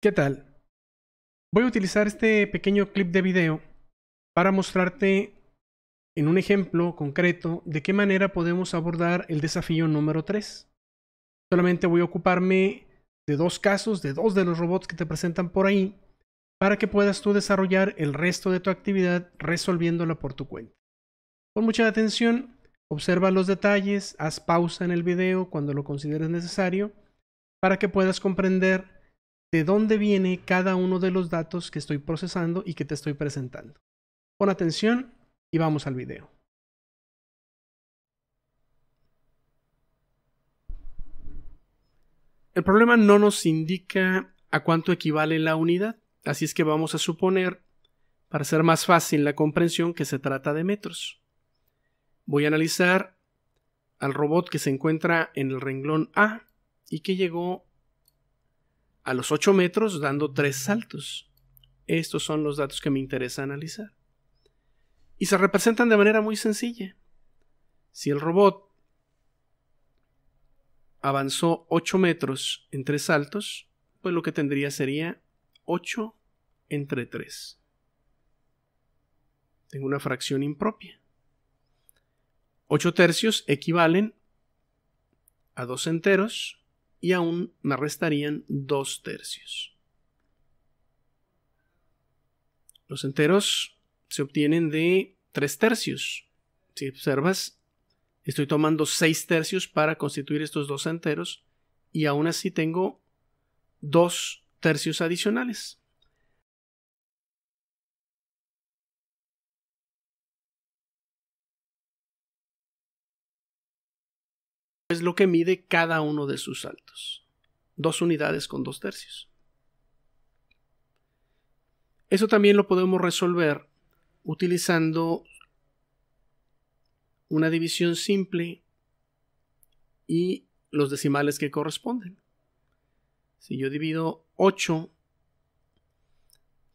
¿Qué tal? Voy a utilizar este pequeño clip de video para mostrarte en un ejemplo concreto de qué manera podemos abordar el desafío número 3. Solamente voy a ocuparme de dos casos, de dos de los robots que te presentan por ahí, para que puedas tú desarrollar el resto de tu actividad resolviéndola por tu cuenta. Con mucha atención, observa los detalles, haz pausa en el video cuando lo consideres necesario, para que puedas comprender de dónde viene cada uno de los datos que estoy procesando y que te estoy presentando. Pon atención y vamos al video. El problema no nos indica a cuánto equivale la unidad, así es que vamos a suponer, para ser más fácil la comprensión, que se trata de metros. Voy a analizar al robot que se encuentra en el renglón A y que llegó a los 8 metros dando 3 saltos. Estos son los datos que me interesa analizar. Y se representan de manera muy sencilla. Si el robot avanzó 8 metros en 3 saltos, pues lo que tendría sería 8 entre 3. Tengo una fracción impropia. 8 tercios equivalen a 2 enteros y aún me restarían dos tercios. Los enteros se obtienen de tres tercios. Si observas, estoy tomando seis tercios para constituir estos dos enteros y aún así tengo dos tercios adicionales. es lo que mide cada uno de sus saltos. Dos unidades con dos tercios. Eso también lo podemos resolver utilizando una división simple y los decimales que corresponden. Si yo divido 8,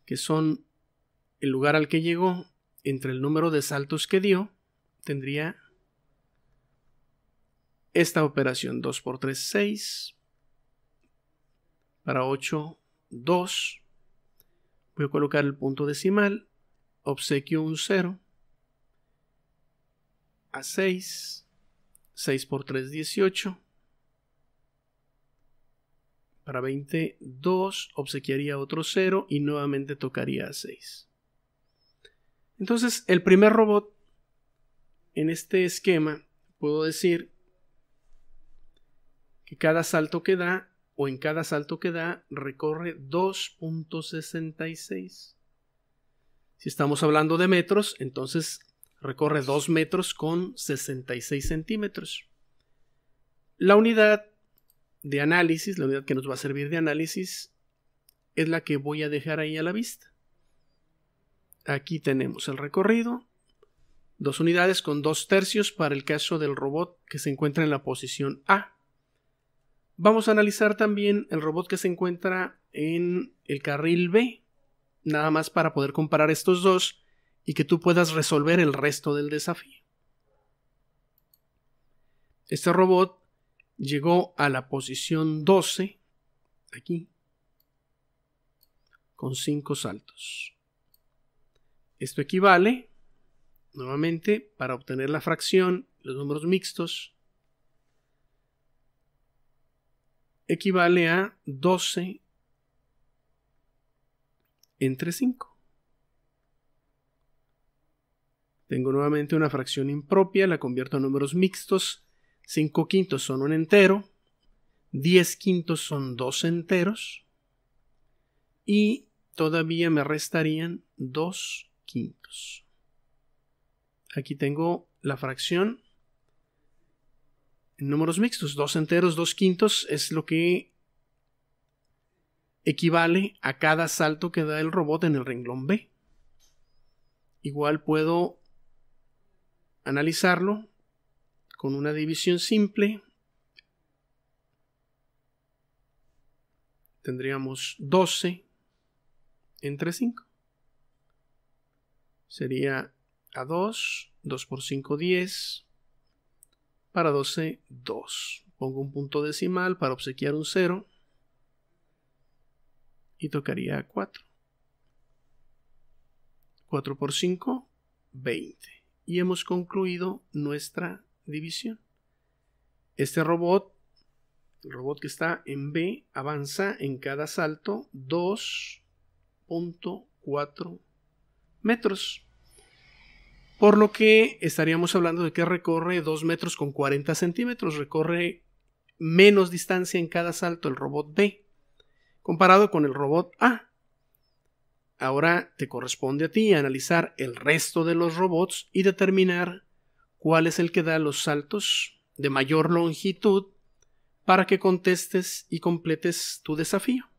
que son el lugar al que llegó, entre el número de saltos que dio, tendría esta operación 2 por 3, 6. Para 8, 2. Voy a colocar el punto decimal. Obsequio un 0. A 6. 6 por 3, 18. Para 20, 2. Obsequiaría otro 0 y nuevamente tocaría a 6. Entonces, el primer robot en este esquema, puedo decir que cada salto que da o en cada salto que da recorre 2.66. Si estamos hablando de metros, entonces recorre 2 metros con 66 centímetros. La unidad de análisis, la unidad que nos va a servir de análisis, es la que voy a dejar ahí a la vista. Aquí tenemos el recorrido, dos unidades con dos tercios para el caso del robot que se encuentra en la posición A Vamos a analizar también el robot que se encuentra en el carril B, nada más para poder comparar estos dos y que tú puedas resolver el resto del desafío. Este robot llegó a la posición 12, aquí, con 5 saltos. Esto equivale, nuevamente, para obtener la fracción, los números mixtos, equivale a 12 entre 5. Tengo nuevamente una fracción impropia, la convierto a números mixtos. 5 quintos son un entero, 10 quintos son 2 enteros y todavía me restarían 2 quintos. Aquí tengo la fracción números mixtos. Dos enteros, dos quintos es lo que equivale a cada salto que da el robot en el renglón B. Igual puedo analizarlo con una división simple. Tendríamos 12 entre 5. Sería a 2, 2 por 5, 10 para 12, 2. Pongo un punto decimal para obsequiar un 0 y tocaría 4. 4 por 5, 20. Y hemos concluido nuestra división. Este robot, el robot que está en B, avanza en cada salto 2.4 metros. Por lo que estaríamos hablando de que recorre 2 metros con 40 centímetros, recorre menos distancia en cada salto el robot B, comparado con el robot A. Ahora te corresponde a ti analizar el resto de los robots y determinar cuál es el que da los saltos de mayor longitud para que contestes y completes tu desafío.